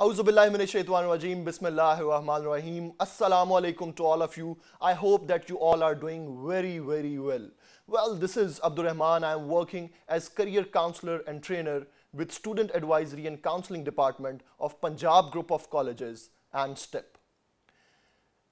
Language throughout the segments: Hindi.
Auzubillahiminashaitanirajim, Rahim. Assalamu alaikum to all of you. I hope that you all are doing very, very well. Well, this is Abdul Rahman. I am working as career counselor and trainer with Student Advisory and Counseling Department of Punjab Group of Colleges and STEP.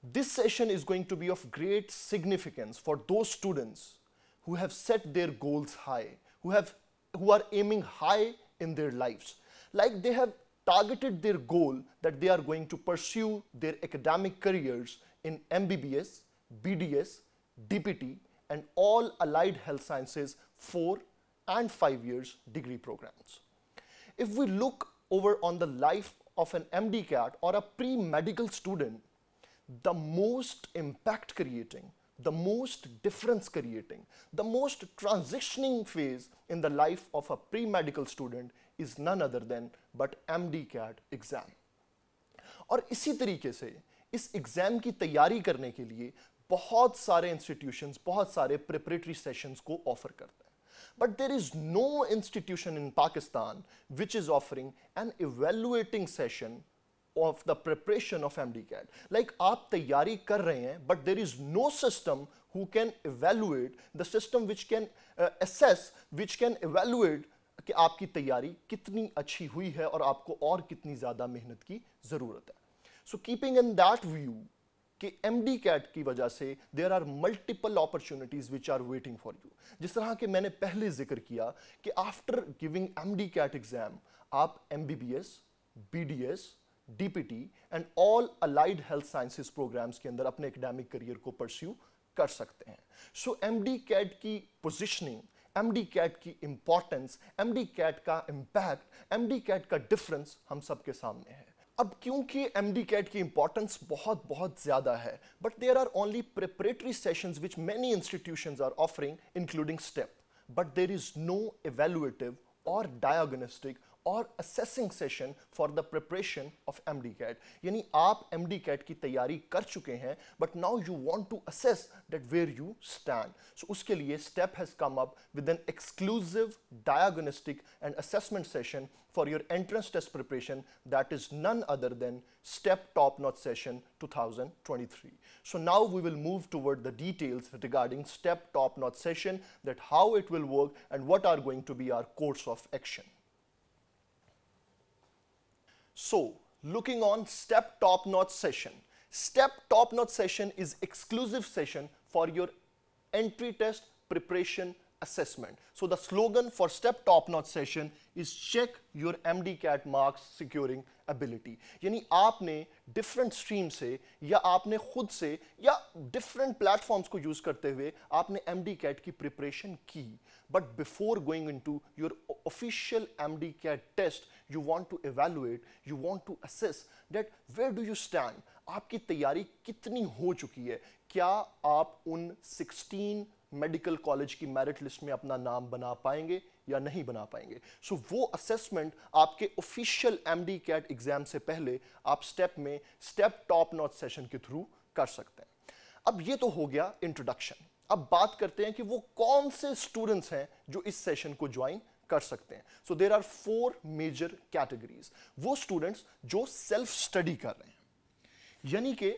This session is going to be of great significance for those students who have set their goals high, who, have, who are aiming high in their lives. Like they have targeted their goal that they are going to pursue their academic careers in MBBS, BDS, DPT, and all allied health sciences 4 and 5 years degree programs. If we look over on the life of an MD cat or a pre-medical student, the most impact creating, the most difference creating, the most transitioning phase in the life of a pre-medical student is none other than but M D CAT exam और इसी तरीके से इस एग्जाम की तैयारी करने के लिए बहुत सारे इंस्टीट्यूशन बहुत सारे प्रिपरेटरी सेशंस को ऑफर करते हैं but there is no institution in Pakistan which is offering an evaluating session of the preparation of M D CAT like आप तैयारी कर रहे हैं but there is no system who can evaluate the system which can assess which can evaluate कि आपकी तैयारी कितनी अच्छी हुई है और आपको और कितनी ज़्यादा मेहनत की ज़रूरत है so keeping in that view कि एम डी कैट की वजह से there are multiple opportunities which are waiting for you जिस तरह के मैंने पहले जिक्र किया कि after giving M D CAT exam आप M B B S B D S D P T and all allied health sciences programs के अंदर अपने एकेडमिक करियर को परस्यू कर सकते हैं सो एम डी कैट की पोजिशनिंग एम कैट की इंपॉर्टेंस एम कैट का इम्पैक्ट एम कैट का डिफरेंस हम सबके सामने है अब क्योंकि एम डी कैट की इंपॉर्टेंस बहुत बहुत ज़्यादा है but there are only preparatory session which many institution are offering including step but there is no evaluative और डायग्नोस्टिक और assessing session for the preparation of M D CAT यानी आप एम कैट की तैयारी कर चुके हैं but now you want to assess that where you stand so उसके लिए step has come up with an exclusive diagnostic and assessment session for your entrance test preparation that is none other than STEP Top Notch Session 2023. So now we will move toward the details regarding STEP Top Notch Session that how it will work and what are going to be our course of action. So looking on step top notch session. Step top notch session is exclusive session for your entry test preparation assessment. So the slogan for STEP top-notch session is check your MD CAT marks securing ability. यानी आपने different stream से या आपने खुद से या different platforms को use करते हुए आपने CAT की preparation की but before going into your official MD CAT test you want to evaluate, you want to assess that where do you stand? आपकी तैयारी कितनी हो चुकी है क्या आप उन 16 मेडिकल कॉलेज की मेरिट लिस्ट में अपना नाम बना पाएंगे या नहीं बना पाएंगे सो so, वो असेसमेंट आपके official M D CAT exam से पहले आप स्टेप में स्टेप टॉप नॉट सेशन के थ्रू कर सकते हैं अब ये तो हो गया इंट्रोडक्शन अब बात करते हैं कि वो कौन से स्टूडेंट्स हैं जो इस सेशन को ज्वाइन कर सकते हैं so there are four major categories वो स्टूडेंट्स जो सेल्फ स्टडी कर रहे हैं यानी कि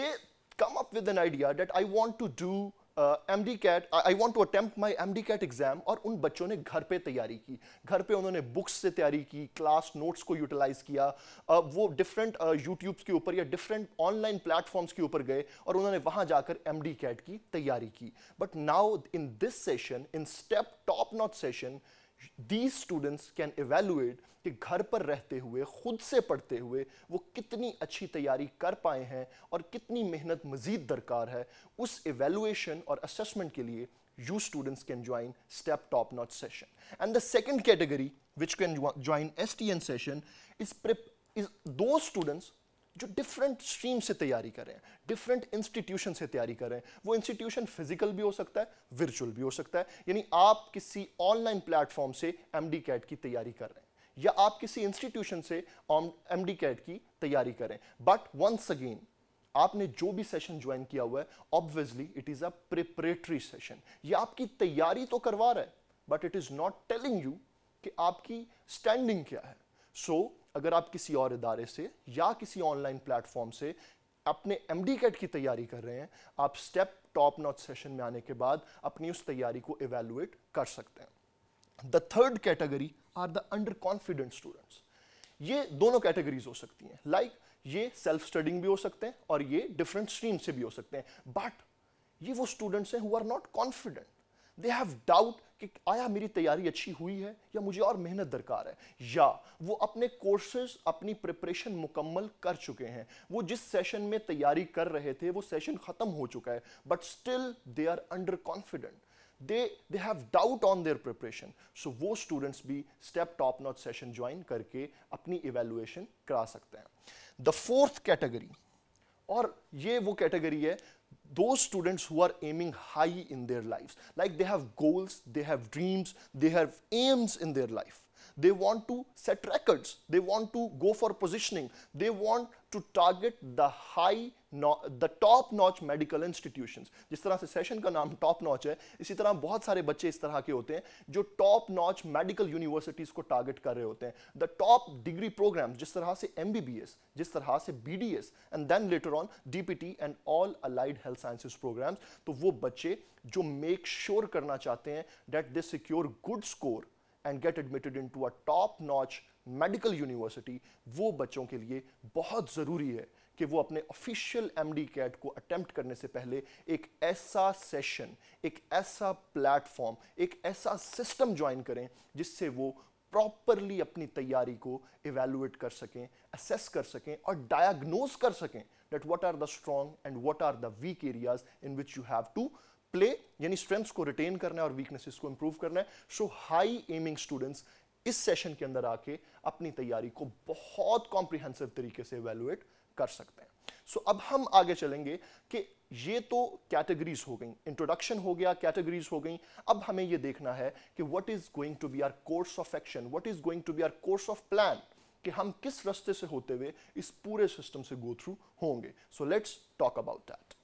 they come up with an idea that I want to do M CAT I want to attempt my M CAT exam और उन बच्चों ने घर पे तैयारी की घर पे उन्होंने बुक्स से तैयारी की क्लास नोट्स को यूटिलाइज किया uh, वो डिफरेंट यूट्यूब्स uh, के ऊपर या डिफरेंट ऑनलाइन प्लेटफॉर्म्स के ऊपर गए और उन्होंने वहाँ जाकर एम कैट की तैयारी की but now in this session in step top not session these students can evaluate कि घर पर रहते हुए खुद से पढ़ते हुए वो कितनी अच्छी तैयारी कर पाए हैं और कितनी मेहनत मजीद दरकार है उस इवेलुएशन और असेसमेंट के लिए you students can join step top not session and the second category which can join S T N session is prep is दो स्टूडेंट्स जो डिफरेंट स्ट्रीम से तैयारी कर रहे हैं डिफरेंट इंस्टीट्यूशन से तैयारी कर रहे हैं वो इंस्टीट्यूशन फिजिकल भी हो सकता है वर्चुअल भी हो सकता है यानी आप किसी ऑनलाइन प्लेटफॉर्म से एम कैट की तैयारी कर रहे हैं या आप किसी इंस्टीट्यूशन से एम कैट की तैयारी करें बट वंस अगेन आपने जो भी सेशन ज्वाइन किया हुआ है obviously it is a preparatory session ये आपकी तैयारी तो करवा रहा है but it is not telling you कि आपकी स्टैंडिंग क्या है सो so, अगर आप किसी और इदारे से या किसी ऑनलाइन प्लेटफॉर्म से अपने एम कैट की तैयारी कर रहे हैं आप स्टेप टॉप नॉट सेशन में आने के बाद अपनी उस तैयारी को इवेलुएट कर सकते हैं the third category are the under confident students ये दोनों कैटेगरीज हो सकती हैं लाइक like, ये सेल्फ स्टडिंग भी हो सकते हैं और ये डिफरेंट स्ट्रीम से भी हो सकते हैं बट ये वो स्टूडेंट्स हैं who are not confident they have doubt कि आया मेरी तैयारी अच्छी हुई है या मुझे और मेहनत दरकार है या वो अपने कोर्सेज अपनी प्रिपरेशन मुकम्मल कर चुके हैं वो जिस सेशन में तैयारी कर रहे थे वो सेशन ख़त्म हो चुका है but still they are under confident they they have doubt on their preparation so वो स्टूडेंट्स भी step top not session join करके अपनी इवेलुएशन करा सकते हैं द फोर्थ कैटेगरी और ये वो कैटेगरी है those students who are aiming high in their lives like they have goals they have dreams they have aims in their life They want to set records. They want to go for positioning. They want to target the high the top notch medical institution जिस तरह से सेशन का नाम टॉप नॉच है इसी तरह बहुत सारे बच्चे इस तरह के होते हैं जो टॉप नॉच मेडिकल यूनिवर्सिटीज को टारगेट कर रहे होते हैं द टॉप डिग्री प्रोग्राम जिस तरह से एम जिस तरह से B D S and then later on D P T and all allied health sciences programs तो वो बच्चे जो मेक श्योर sure करना चाहते हैं that they secure good score and get admitted into a top notch medical university वो बच्चों के लिए बहुत ज़रूरी है कि वो अपने ऑफिशियल एम डी कैट को अटैम्प्ट करने से पहले एक ऐसा सेशन एक ऐसा प्लेटफॉर्म एक ऐसा सिस्टम ज्वाइन करें जिससे वो प्रॉपरली अपनी तैयारी को इवेलुएट कर सकें असेस कर सकें और डायग्नोज कर सकें that what are the strong and what are the weak areas in which you have to play यानी स्ट्रेंथ्स को रिटेन करना है और वीकनेसेस को इंप्रूव करना है सो हाई एमिंग स्टूडेंट्स इस सेशन के अंदर आके अपनी तैयारी को बहुत कॉम्प्रिहेंसिव तरीके से एवेलुएट कर सकते हैं सो so, अब हम आगे चलेंगे कि ये तो कैटेगरीज हो गई इंट्रोडक्शन हो गया कैटेगरीज हो गई अब हमें ये देखना है कि what is going to be our course of action what is going to be our course of plan कि हम किस रास्ते से होते हुए इस पूरे सिस्टम से गो थ्रू होंगे so let's talk about that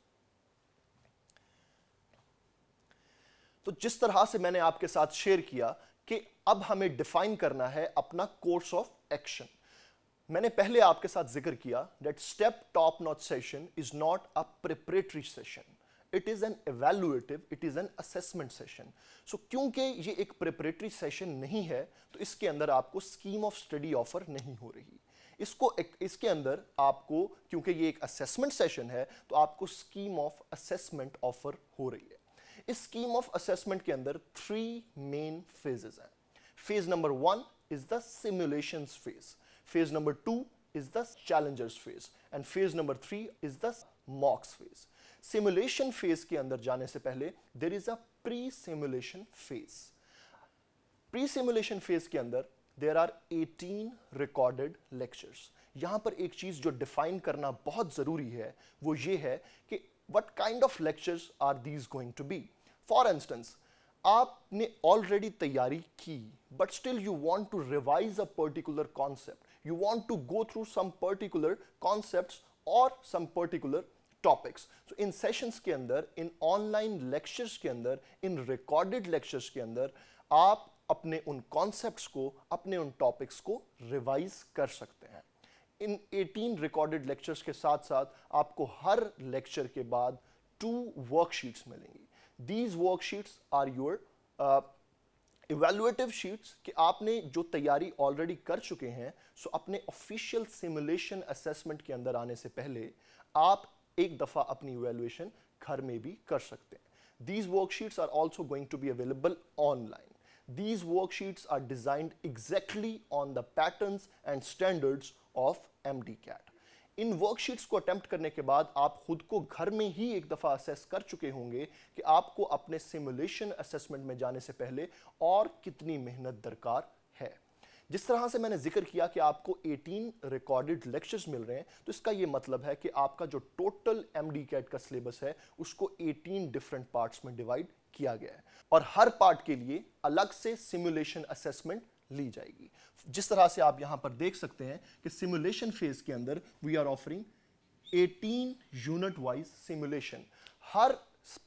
तो जिस तरह से मैंने आपके साथ शेयर किया कि अब हमें डिफाइन करना है अपना कोर्स ऑफ एक्शन मैंने पहले आपके साथ जिक्र किया that step top not session is not a preparatory session it is an evaluative it is an assessment session so क्योंकि ये एक प्रिपरेटरी सेशन नहीं है तो इसके अंदर आपको स्कीम ऑफ स्टडी ऑफर नहीं हो रही इसको एक, इसके अंदर आपको क्योंकि ये एक असेसमेंट सेशन है तो आपको स्कीम ऑफ असेसमेंट ऑफर हो रही है इस स्कीम ऑफ असेसमेंट के अंदर थ्री मेन फेजेस हैं phase number one is the simulation phase phase number two is the challengers phase and phase number three is the mocks phase simulation phase के अंदर जाने से पहले there is a pre simulation phase pre simulation phase के अंदर there are eighteen recorded lectures यहां पर एक चीज जो डिफाइन करना बहुत जरूरी है वो ये है कि what kind of lectures are these going to be? For instance, aapne already taiyari ki but still you want to revise a particular concept. You want to go through some particular concepts or some particular topics so in sessions ke andar in online lectures ke andar in recorded lectures ke andar aap अपने उन कॉन्सेप्ट्स को अपने उन टॉपिक्स को रिवाइज कर सकते हैं इन 18 रिकॉर्डेड लेक्चर्स के साथ साथ आपको हर लेक्चर के बाद टू वर्कशीट्स मिलेंगी these worksheets are your evaluative sheets कि आपने जो तैयारी ऑलरेडी कर चुके हैं सो अपने ऑफिशियल सिमुलेशन असेसमेंट के अंदर आने से पहले आप एक दफ़ा अपनी इवेलुएशन घर में भी कर सकते हैं these worksheets are also going to be available online These worksheets are designed exactly on the patterns and standards of M D CAT in worksheets को अटेम्प्ट करने के बाद आप खुद को घर में ही एक दफ़ा असेस कर चुके होंगे कि आपको अपने सिमुलेशन असेसमेंट में जाने से पहले और कितनी मेहनत दरकार है जिस तरह से मैंने जिक्र किया कि आपको 18 रिकॉर्डेड लेक्चर्स मिल रहे हैं तो इसका यह मतलब है कि आपका जो टोटल एम डी कैट का सिलेबस है उसको 18 डिफरेंट पार्ट्स में डिवाइड किया गया है और हर पार्ट के लिए अलग से सिमुलेशन असेसमेंट ली जाएगी जिस तरह से आप यहां पर देख सकते हैं कि सिमुलेशन फेज के अंदर we are offering 18 unit wise simulation हर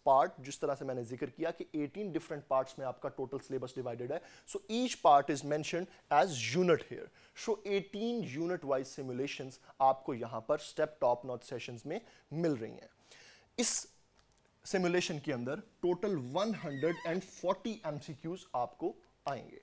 पार्ट जिस तरह से मैंने जिक्र किया कि 18 डिफरेंट पार्ट्स में आपका टोटल सिलेबस डिवाइडेड है so each part is mention as unit here so 18 unit wise simulation आपको यहां पर स्टेप टॉप नॉट सेशन में मिल रही हैं इस सिमुलेशन के अंदर टोटल 140 एमसीक्यूज आपको आएंगे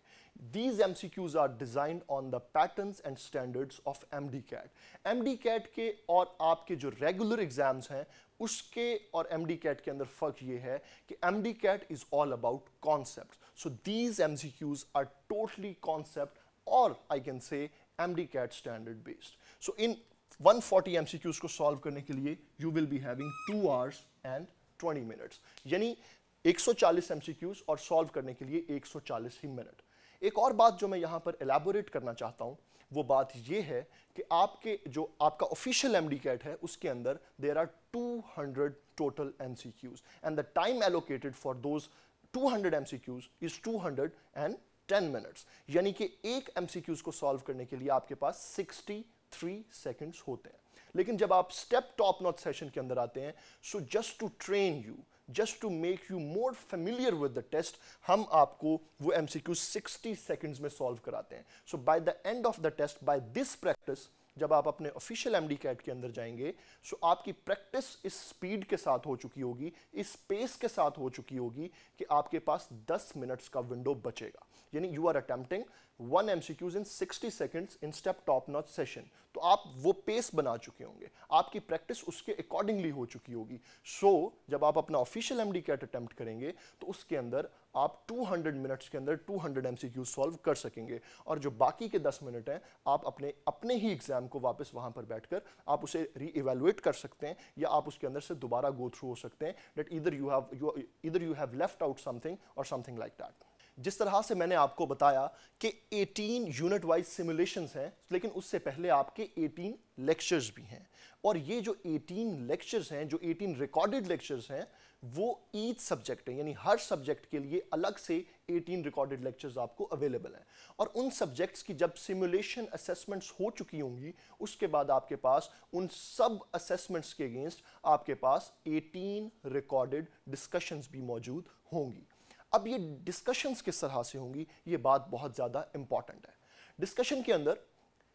These MCQs are designed on the patterns and standards of MDCAT. MDCAT के और आपके जो regular exams हैं उसके और MDCAT के अंदर फर्क ये है कि MDCAT is all about concepts. So these MCQs are totally concept or I can say MDCAT standard based. So in 140 MCQs को solve करने के लिए you will be having 2 hours and 20 minutes. यानी 140 एमसीक्यूज और सॉल्व करने के लिए 140 ही मिनट एक और बात जो मैं यहां पर एलाबोरेट करना चाहता हूं वो बात ये है कि आपके जो आपका ऑफिशियल एम कैट है उसके अंदर there are 200 total M and the time allocated for those 200 M C Qs is two hundred and ten minutes यानी कि एक एम सी क्यूज को सॉल्व करने के लिए आपके पास सिक्सटी थ्री सेकेंड्स होते हैं लेकिन जब आप स्टेप टॉप नॉट सेशन के अंदर आते हैं so just to train you just to make you more familiar with the test हम आपको वो M C Q sixty seconds में सॉल्व कराते हैं so by the end of the test by this practice जब आप अपने ऑफिशियल एम डी कैट के अंदर जाएंगे सो आपकी प्रैक्टिस इस स्पीड के साथ हो चुकी होगी इस पेस के साथ हो चुकी होगी कि आपके पास दस मिनट्स का विंडो बचेगा यानी you are attempting one M in sixty seconds in step top notch session तो आप वो पेस बना चुके होंगे आपकी प्रैक्टिस उसके अकॉर्डिंगली हो चुकी होगी सो so, जब आप अपना official M D CAT attempt करेंगे तो उसके अंदर आप 200 मिनट्स के अंदर 200 हंड्रेड एम सॉल्व कर सकेंगे और जो बाकी के 10 मिनट हैं आप अपने अपने ही एग्जाम को वापस वहाँ पर बैठकर आप उसे री एवेलुएट कर सकते हैं या आप उसके अंदर से दोबारा गो थ्रू हो सकते हैं that either you have either you have left out something और समथिंग लाइक दैट जिस तरह से मैंने आपको बताया कि 18 यूनिट वाइज सिमुलेशंस हैं लेकिन उससे पहले आपके 18 लेक्चर्स भी हैं और ये जो 18 लेक्चर्स हैं जो 18 रिकॉर्डेड लेक्चर्स हैं वो ईच सब्जेक्ट है यानी हर सब्जेक्ट के लिए अलग से 18 रिकॉर्डेड लेक्चर्स आपको अवेलेबल हैं और उन सब्जेक्ट्स की जब सिमुलेशन असेसमेंट्स हो चुकी होंगी उसके बाद आपके पास उन सब असेसमेंट्स के अगेंस्ट आपके पास 18 रिकॉर्डेड डिस्कशंस भी मौजूद होंगी अब ये डिस्कशंस किस तरह से होंगी ये बात बहुत ज्यादा इंपॉर्टेंट है डिस्कशन के अंदर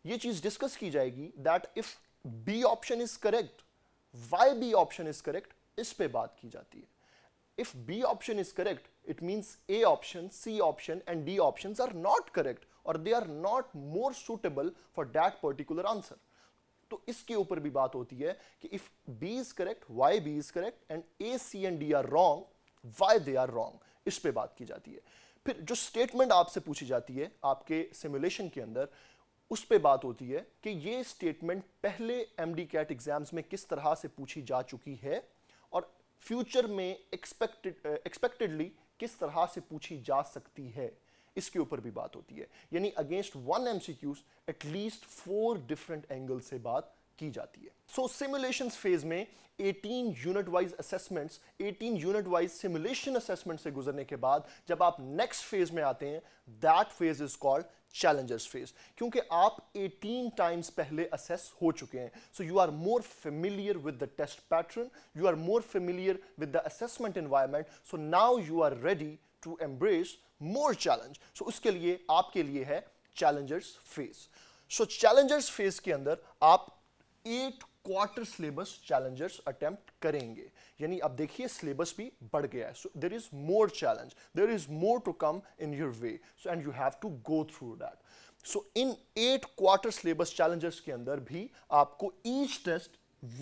ये चीज डिस्कस की जाएगी that if B option is correct why B option is correct इस पे बात की जाती है if B option is correct it means A option C option and D option are not correct और they are not more suitable for that particular answer तो इसके ऊपर भी बात होती है कि if B is correct why B is correct and A C and D are wrong why they are wrong इस पर बात की जाती है फिर जो स्टेटमेंट आपसे पूछी जाती है आपके सिमुलेशन के अंदर उस पे बात होती है कि ये स्टेटमेंट पहले एम डी कैट एग्जाम्स में किस तरह से पूछी जा चुकी है और फ्यूचर में एक्सपेक्टेड एक्सपेक्टेडली किस तरह से पूछी जा सकती है इसके ऊपर भी बात होती है यानी against one M at least four different angle से बात की जाती है सो सिमुलेशन फेज में 18 unit wise assessments 18 unit wise simulation assessment से गुजरने के बाद जब आप नेक्स्ट फेज में आते हैं that phase is called challengers phase क्योंकि आप 18 टाइम्स पहले असेस हो चुके हैं so you are more familiar with the test pattern you are more familiar with the assessment environment so now you are ready to embrace more challenge so उसके लिए आपके लिए है challengers phase so challengers phase के अंदर आप at quarter syllabus challengers attempt करेंगे यानी अब देखिए सिलेबस भी बढ़ गया है so there is more challenge there is more to come in your way so and you have to go through that so in at quarter syllabus challengers के अंदर भी आपको ईच टेस्ट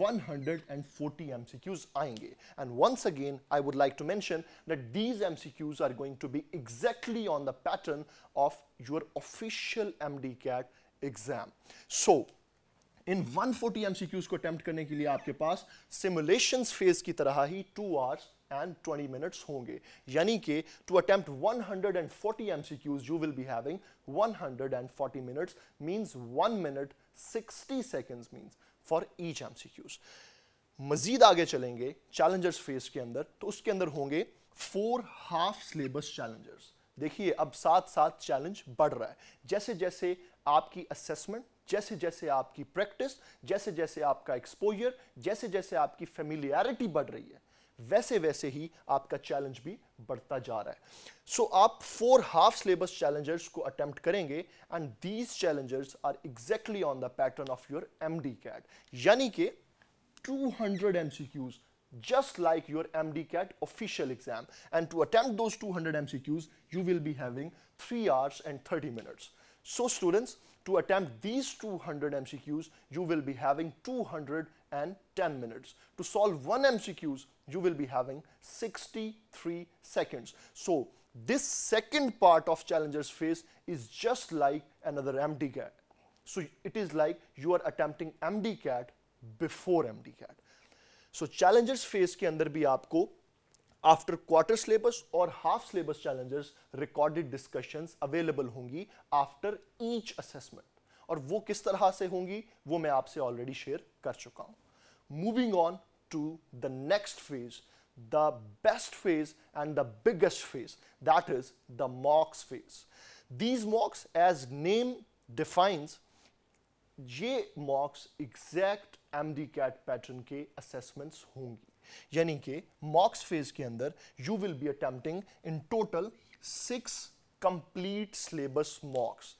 140 MCQs आएंगे. And once again, I would like to mention that these MCQs are going to be exactly on the pattern of your official CAT exam so in 140 MCQs को अटेम्प्ट करने के लिए आपके पास सिमुलेशन फेज की तरह ही टू आवर्स एंड 20 मिनट्स होंगे यानी कि to attempt 140 MCQs you will be having 140 minutes means 1 minute 60 seconds means for each MCQs मजीद आगे चलेंगे चैलेंजर्स फेज के अंदर तो उसके अंदर होंगे फोर हाफ सिलेबस चैलेंजर्स देखिए अब साथ साथ चैलेंज बढ़ रहा है जैसे जैसे आपकी असेसमेंट जैसे जैसे आपकी प्रैक्टिस जैसे जैसे आपका एक्सपोजर जैसे जैसे आपकी फेमिलियरिटी बढ़ रही है वैसे वैसे ही आपका चैलेंज भी बढ़ता जा रहा है सो so, आप फोर हाफ सिलेबस चैलेंजर्स को अटेम्प्ट करेंगे and these challengers are exactly on the pattern of your M D CAT यानी कि 200 hundred M C Qs just like your MDCAT official exam. And to attempt those 200 MCQs, you will be having three hours and thirty minutes so students to attempt these 200 MCQs, you will be having 210 minutes. To solve one MCQs, you will be having 63 seconds. So this second part of challenger's phase is just like another MDCAT. So it is like you are attempting MDCAT before MDCAT. So Challenger's face के अंदर भी आपको आफ्टर क्वार्टर सिलेबस और half syllabus challenges recorded discussions available होंगी आफ्टर ईच असेसमेंट और वो किस तरह से होंगी वो मैं आपसे ऑलरेडी शेयर कर चुका हूं moving on to the next phase the best phase and the biggest phase that is the mocks phase these mocks as name defines ये mocks exact M D CAT pattern के असेसमेंट्स होंगी यानी कि मॉक्स फेज के अंदर you will be attempting in total six complete syllabus mocks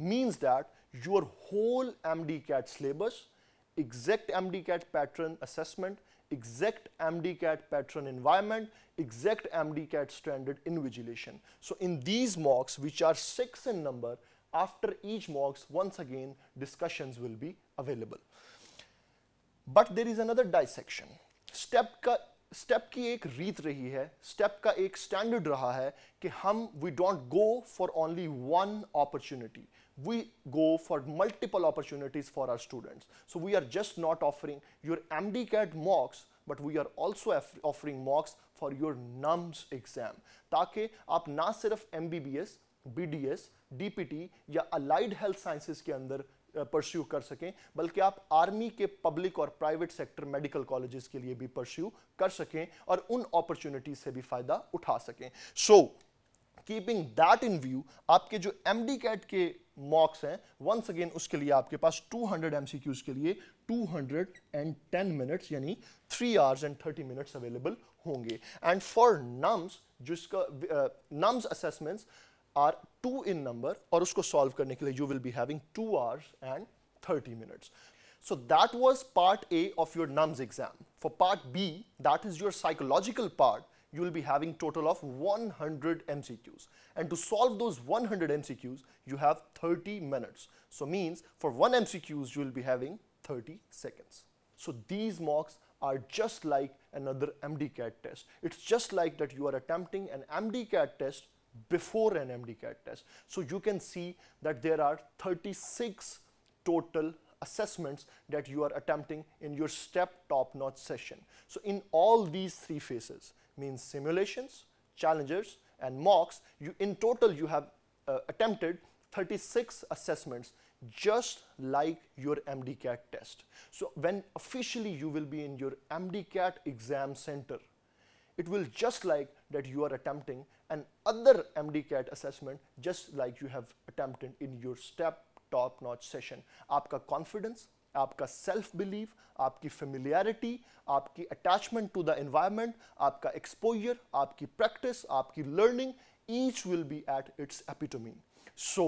means that your whole M D CAT syllabus exact M D CAT pattern assessment exact M D CAT pattern environment exact M D CAT standard invigilation so in these mocks which are six in number after each mocks once again discussion will be available but there is another dissection STEP का स्टेप की एक रीत रही है स्टेप का एक स्टैंडर्ड रहा है कि हम we don't go for only one opportunity we go for multiple opportunities for our students. So we are just not offering your MDCAT mocks, but we are also offering mocks for your NUMS exam. ताकि आप ना सिर्फ MBBS, BDS, DPT या अलाइड हेल्थ साइंसेज के अंदर परस्यू कर सकें बल्कि आप आर्मी के पब्लिक और प्राइवेट सेक्टर मेडिकल कॉलेजेस के लिए भी परस्यू कर सकें और उन अपॉर्चुनिटीज से भी फ़ायदा उठा सकें so keeping that in view आपके जो एम डी कैट के मॉक्स हैं वंस अगेन उसके लिए आपके पास 200 हंड्रेड एम के लिए 210 मिनट्स यानी 3 आवर्स एंड 30 मिनट्स अवेलेबल होंगे एंड फॉर नम्स जिसका NUMS assessments are 2 in number और उसको solve करने के you will be having 2 hours and 30 minutes. So that was part A of your NUMS exam. For part B, that is your psychological part, you will be having total of 100 MCQs. And to solve those 100 MCQs, you have 30 minutes. So means for one MCQs, you will be having 30 seconds. So these mocks are just like another MDCAT test. It's just like that you are attempting an MDCAT test before an MDCAT test. So you can see that there are 36 total assessments that you are attempting in your step top-notch session. So in all these three phases, means simulations, challengers, and mocks, you in total you have uh, attempted 36 assessments just like your MDCAT test. So when officially you will be in your MDCAT exam center, it will just like that you are attempting an other MDCAT assessment just like you have attempted in your step top-notch session. Aapka confidence, aapka self-belief, aapki familiarity, aapki attachment to the environment, aapka exposure, aapki practice, aapki learning, each will be at its epitome. So,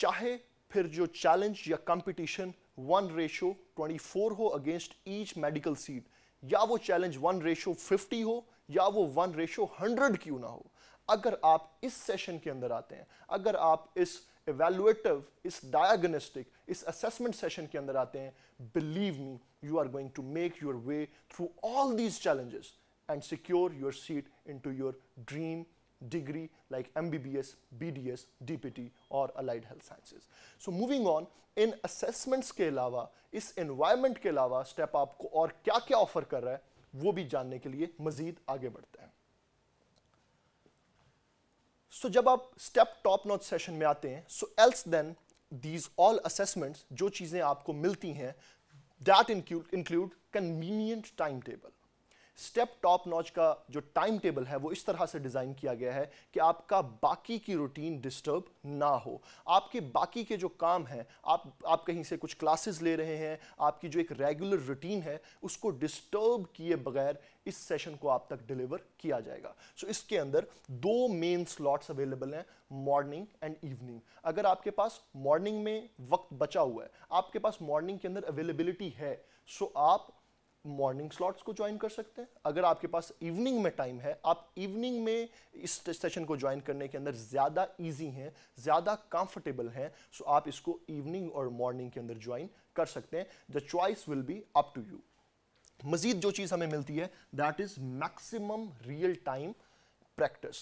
chahe phir jo challenge ya competition, one ratio 24 ho against each medical seat, या वो चैलेंज वन रेशो फिफ्टी हो या वो वन रेशो हंड्रेड क्यों ना हो अगर आप इस सेशन के अंदर आते हैं अगर आप इस एवेलुएटिव इस डायग्नोस्टिक इस असेसमेंट सेशन के अंदर आते हैं believe me you are going to make your way through all these challenges and secure your seat into your dream degree like MBBS, BDS, DPT और allied health sciences. So moving on, इन assessments के अलावा इस environment के अलावा step आपको और क्या क्या offer कर रहा है वो भी जानने के लिए मजीद आगे बढ़ते हैं सो so, जब आप स्टेप टॉप नॉट सेशन में आते हैं so else then these all assessments जो चीज़ें आपको मिलती हैं that include convenient time table STEP top notch का जो टाइम टेबल है वो इस तरह से डिज़ाइन किया गया है कि आपका बाकी की रूटीन डिस्टर्ब ना हो आपके बाकी के जो काम हैं आप आप कहीं से कुछ क्लासेस ले रहे हैं आपकी जो एक रेगुलर रूटीन है उसको डिस्टर्ब किए बगैर इस सेशन को आप तक डिलीवर किया जाएगा सो so, इसके अंदर दो मेन स्लॉट्स अवेलेबल हैं मॉर्निंग एंड इवनिंग अगर आपके पास मॉर्निंग में वक्त बचा हुआ है आपके पास मॉर्निंग के अंदर अवेलेबिलिटी है सो so आप मॉर्निंग स्लॉट्स को ज्वाइन कर सकते हैं अगर आपके पास इवनिंग में टाइम है आप इवनिंग में इस सेशन को ज्वाइन करने के अंदर ज़्यादा इजी हैं ज़्यादा कंफर्टेबल हैं सो आप इसको इवनिंग और मॉर्निंग के अंदर ज्वाइन कर सकते हैं the choice will be up to you मजीद जो चीज़ हमें मिलती है that is maximum real time practice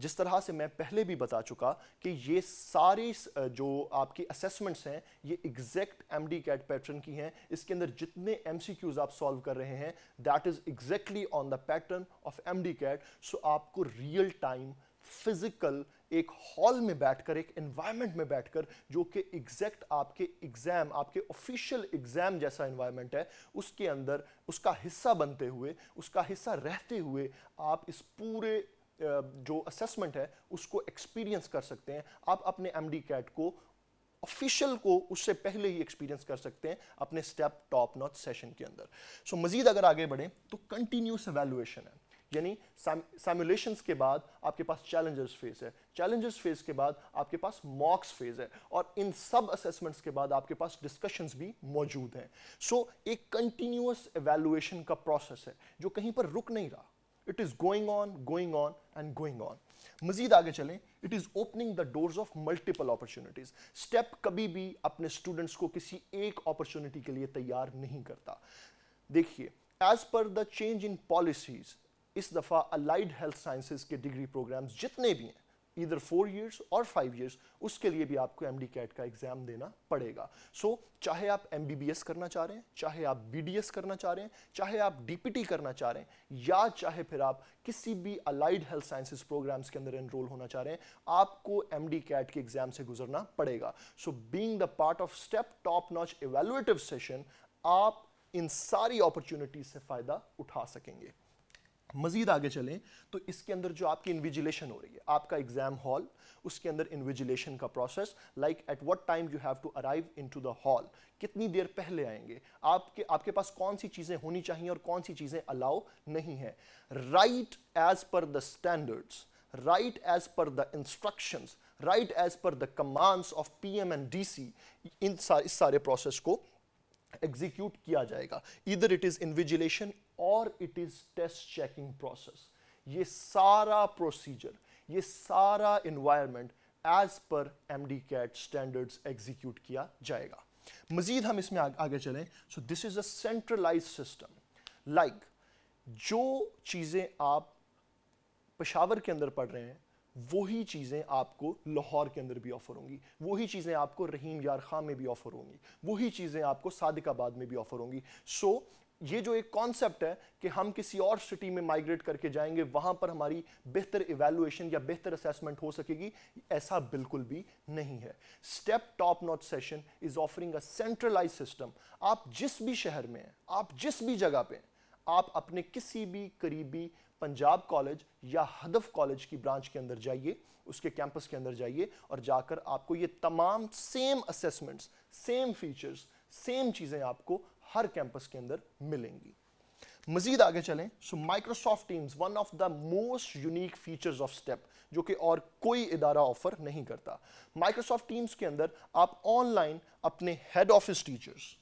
जिस तरह से मैं पहले भी बता चुका कि ये सारी जो आपकी असेसमेंट्स हैं ये exact M D CAT pattern की हैं इसके अंदर जितने एम सी क्यूज़ आप सॉल्व कर रहे हैं that is exactly on the pattern of M D CAT so आपको रियल टाइम फिजिकल एक हॉल में बैठकर एक एनवायरनमेंट में बैठकर जो कि एग्जैक्ट आपके एग्ज़ाम आपके ऑफिशियल एग्ज़ाम जैसा एनवायरनमेंट है उसके अंदर उसका हिस्सा बनते हुए उसका हिस्सा रहते हुए आप इस पूरे जो असेसमेंट है उसको एक्सपीरियंस कर सकते हैं आप अपने एम कैट को ऑफिशियल को उससे पहले ही एक्सपीरियंस कर सकते हैं अपने स्टेप टॉप नॉट सेशन के अंदर सो so, मजीद अगर आगे बढ़ें तो कंटिन्यूस एवेलुएशन है यानी सैमुलेशन के बाद आपके पास चैलेंजर्स फेज है चैलेंजर्स फेज के बाद आपके पास मॉक्स फेज है और इन सब असेसमेंट्स के बाद आपके पास डिस्कशंस भी मौजूद हैं सो so, एक कंटिन्यूस एवेलुएशन का प्रोसेस है जो कहीं पर रुक नहीं रहा it is going on going on and going on मजीद आगे चलें it is opening the doors of multiple opportunities STEP कभी भी अपने स्टूडेंट्स को किसी एक अपॉर्चुनिटी के लिए तैयार नहीं करता देखिए as per the change in policies इस दफ़ा अलाइड हेल्थ साइंसेज के डिग्री प्रोग्राम्स जितने भी हैं इधर फोर ईयर्स और फाइव ईयर्स उसके लिए भी आपको एम कैट का एग्ज़ाम देना पड़ेगा सो so, चाहे आप एम करना चाह रहे हैं चाहे आप बी करना चाह रहे हैं चाहे आप डी करना चाह रहे हैं या चाहे फिर आप किसी भी अलाइड हेल्थ साइंसेज प्रोग्राम्स के अंदर एनरोल होना चाह रहे हैं आपको एम कैट के एग्ज़ाम से गुजरना पड़ेगा so being the part of STEP top notch evaluative session आप इन सारी अपॉर्चुनिटीज से फ़ायदा उठा सकेंगे मजीद आगे चलें तो इसके अंदर जो आपकी इन्विजिलेशन हो रही है आपका एग्जाम हॉल उसके अंदर इन्विजिलेशन का process like at what time you have to arrive into the hall कितनी देर पहले आएंगे आपके आपके पास कौन सी चीज़ें होनी चाहिए और कौन सी चीज़ें अलाउ नहीं है right as per the standards right as per the instruction right as per the commands of P and D इन सा, इस सारे प्रोसेस को एग्जीक्यूट किया जाएगा इधर इट इज इन्विजिलेशन और it is test checking process ये सारा प्रोसीजर ये सारा environment as per M D CAT standard execute किया जाएगा मजीद हम इसमें आग, आगे चलें so this is a centralize system like जो चीज़ें आप पशावर के अंदर पढ़ रहे हैं वही चीज़ें आपको लाहौर के अंदर भी ऑफर होंगी वही चीज़ें आपको रहीम यार खां में भी ऑफर होंगी वही चीज़ें आपको सादिकाबाद में भी ऑफर होंगी सो ये जो एक कॉन्सेप्ट है कि हम किसी और सिटी में माइग्रेट करके जाएंगे वहां पर हमारी बेहतर इवेलुएशन या बेहतर असेसमेंट हो सकेगी ऐसा बिल्कुल भी नहीं है STEP top not session is offering a centralize system आप जिस भी शहर में हैं आप जिस भी जगह पे आप अपने किसी भी करीबी पंजाब कॉलेज या हदफ कॉलेज की ब्रांच के अंदर जाइए उसके कैंपस के अंदर जाइए और जाकर आपको ये तमाम same assessments same features same चीज़ें आपको हर कैंपस के अंदर मिलेंगी मजीद आगे चलें so Microsoft Teams one of the most unique features of STEP जो कि और कोई इदारा ऑफर नहीं करता माइक्रोसॉफ्ट टीम्स के अंदर आप ऑनलाइन अपने हेड ऑफिस टीचर्स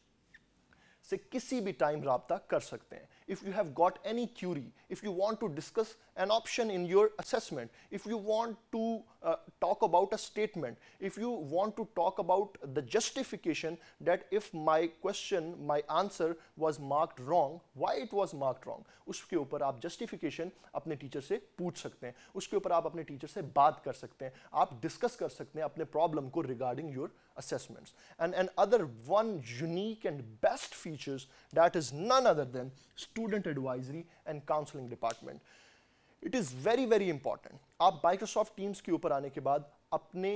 से किसी भी टाइम रबता कर सकते हैं if you have got any query, if you want to discuss an option in your assessment, if you want to uh, talk about a statement, if you want to talk about the justification that if my question, my answer was marked wrong, why it was marked wrong, उसके ऊपर आप justification अपने teacher से पूछ सकते हैं उसके ऊपर आप अपने teacher से बात कर सकते हैं आप discuss कर सकते हैं अपने problem को regarding your assessments. And another one unique and best features that is none other than student advisory and counselling department it is very very important आप माइक्रोसॉफ्ट टीम्स के ऊपर आने के बाद अपने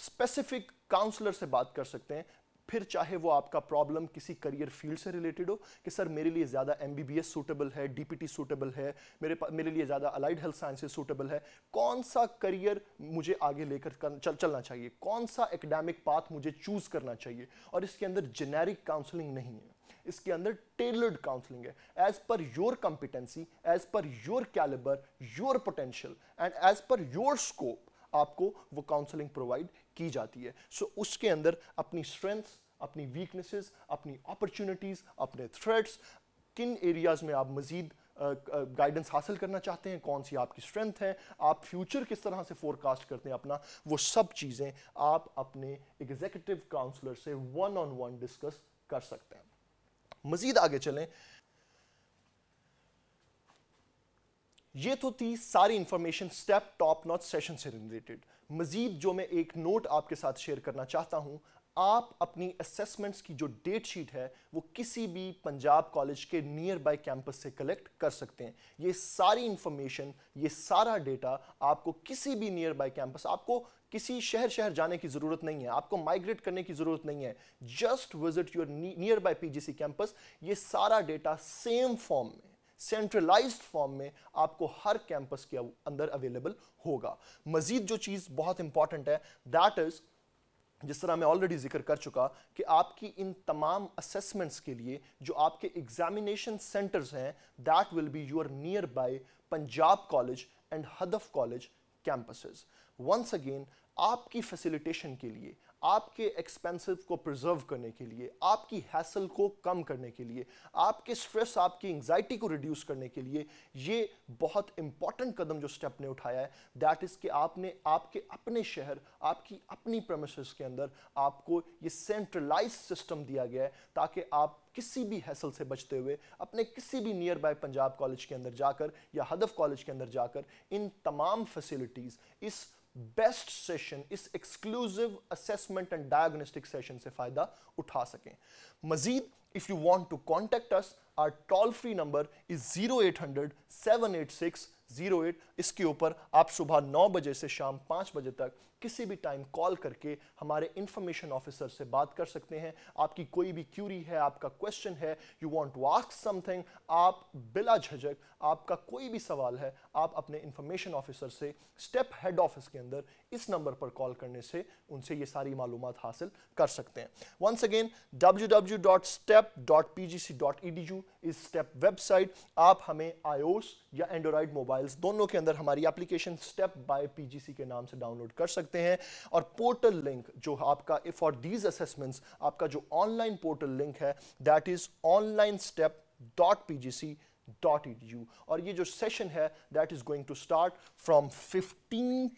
स्पेसिफिक uh, काउंसलर से बात कर सकते हैं फिर चाहे वो आपका प्रॉब्लम किसी करियर फील्ड से रिलेटेड हो कि सर मेरे लिए ज़्यादा M B B S suitable है डी पी टी सूटेबल है मेरे मेरे लिए ज़्यादा अलाइड हेल्थ साइंसेज सूटेबल है कौन सा करियर मुझे आगे लेकर चल चलना चाहिए कौन सा एकेडमिक पाथ मुझे चूज़ करना चाहिए और इसके अंदर जेनेरिक काउंसलिंग नहीं है इसके अंदर टेलर्ड काउंसलिंग है as per your competency as per your calibre your potential and as per your scope आपको वो काउंसलिंग प्रोवाइड की जाती है सो so, उसके अंदर अपनी स्ट्रेंथ्स अपनी वीकनेसेस अपनी अपॉर्चुनिटीज़ अपने थ्रेट्स किन एरियाज़ में आप मज़ीद गाइडेंस uh, हासिल करना चाहते हैं कौन सी आपकी स्ट्रेंथ है आप फ्यूचर किस तरह से फोरकास्ट करते हैं अपना वो सब चीज़ें आप अपने एग्जीक्यूटिव काउंसलर से वन ऑन वन डिस्कस कर सकते हैं मजीद आगे चलें ये तो थी सारी information STEP top not session से रिलेटेड मजीद जो मैं एक नोट आपके साथ शेयर करना चाहता हूं आप अपनी असेसमेंट्स की जो डेट शीट है वो किसी भी पंजाब कॉलेज के नियर बाय कैंपस से कलेक्ट कर सकते हैं ये सारी इंफॉर्मेशन ये सारा डेटा आपको किसी भी नियर बाय कैंपस आपको किसी शहर शहर जाने की ज़रूरत नहीं है आपको माइग्रेट करने की ज़रूरत नहीं है just visit your nearby PGC campus ये सारा डेटा सेम फॉर्म में सेंट्रलाइज्ड फॉर्म में आपको हर कैंपस के अंदर अवेलेबल होगा मजीद जो चीज़ बहुत इंपॉर्टेंट है दैट इज़ जिस तरह मैं ऑलरेडी जिक्र कर चुका कि आपकी इन तमाम असेसमेंट्स के लिए जो आपके एग्जामिनेशन सेंटर्स हैं that will be your nearby Punjab college and Hadaf college campuses once again आपकी फैसिलिटेशन के लिए आपके एक्सपेंसिव को प्रिजर्व करने के लिए आपकी हैसल को कम करने के लिए आपके स्ट्रेस आपकी एंगजाइटी को रिड्यूस करने के लिए ये बहुत इंपॉर्टेंट कदम जो स्टेप ने उठाया है दैट इज़ कि आपने आपके अपने शहर आपकी अपनी प्रेमिस के अंदर आपको ये सेंट्रलाइज सिस्टम दिया गया है ताकि आप किसी भी हैसल से बचते हुए अपने किसी भी नियर बाय पंजाब कॉलेज के अंदर जाकर या हदफ कॉलेज के अंदर जाकर इन तमाम फैसिलिटीज़ इस बेस्ट सेशन इस exclusive assessment and diagnostic session से फायदा उठा सकें मजीद if you want to contact us our toll free number is zero eight hundred seven eight six zero eight इसके ऊपर आप सुबह नौ बजे से शाम पांच बजे तक किसी भी टाइम कॉल करके हमारे इंफॉर्मेशन ऑफिसर से बात कर सकते हैं आपकी कोई भी क्यूरी है आपका क्वेश्चन है you want to ask something आप बिला झजक आपका कोई भी सवाल है आप अपने इंफॉर्मेशन ऑफिसर से स्टेप हेड ऑफिस के अंदर इस नंबर पर कॉल करने से उनसे ये सारी मालूम हासिल कर सकते हैं वंस अगेन यू इस स्टेप वेबसाइट आप हमें आईओस या एंड्रॉयड मोबाइल्स दोनों के अंदर हमारी एप्लीकेशन स्टेप बाय पीजीसी के नाम से डाउनलोड कर सकते सकते हैं और पोर्टल लिंक जो आपका फॉर दीज असेसमेंट आपका जो ऑनलाइन पोर्टल लिंक है that is online step dot PGC G C dot it you और ये जो सेशन है that is going to start from fifteen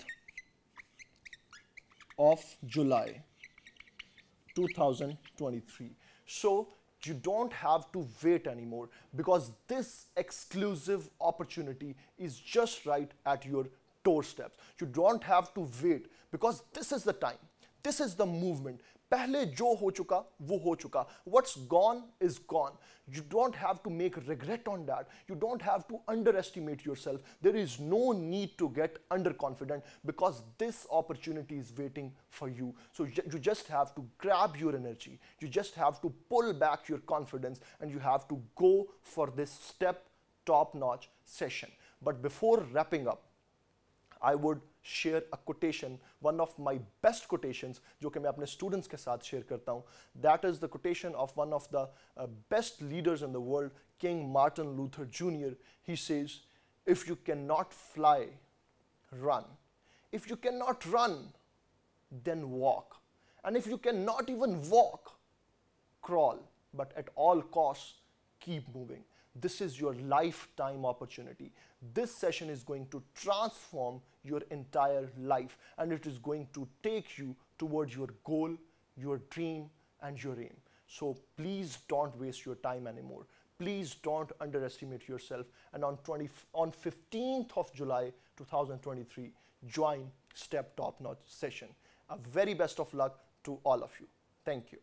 of July 2023 so you don't have to wait any more because this exclusive opportunity is just right at your door step you don't have to wait because this is the time this is the movement पहले जो हो चुका वो हो चुका what's gone is gone you don't have to make regret on that you don't have to underestimate yourself there is no need to get underconfident because this opportunity is waiting for you so you just have to grab your energy you just have to pull back your confidence and you have to go for this step top notch session but before wrapping up I would share a quotation, one of my best quotations, which I share with students. Ke saath that is the quotation of one of the uh, best leaders in the world, King Martin Luther Jr. He says, if you cannot fly, run. If you cannot run, then walk. And if you cannot even walk, crawl. But at all costs, keep moving. This is your lifetime opportunity. This session is going to transform your entire life and it is going to take you towards your goal, your dream, and your aim. So please don't waste your time anymore. Please don't underestimate yourself. And on, 20, on 15th of July 2023, join Step Top Notch session. A very best of luck to all of you. Thank you.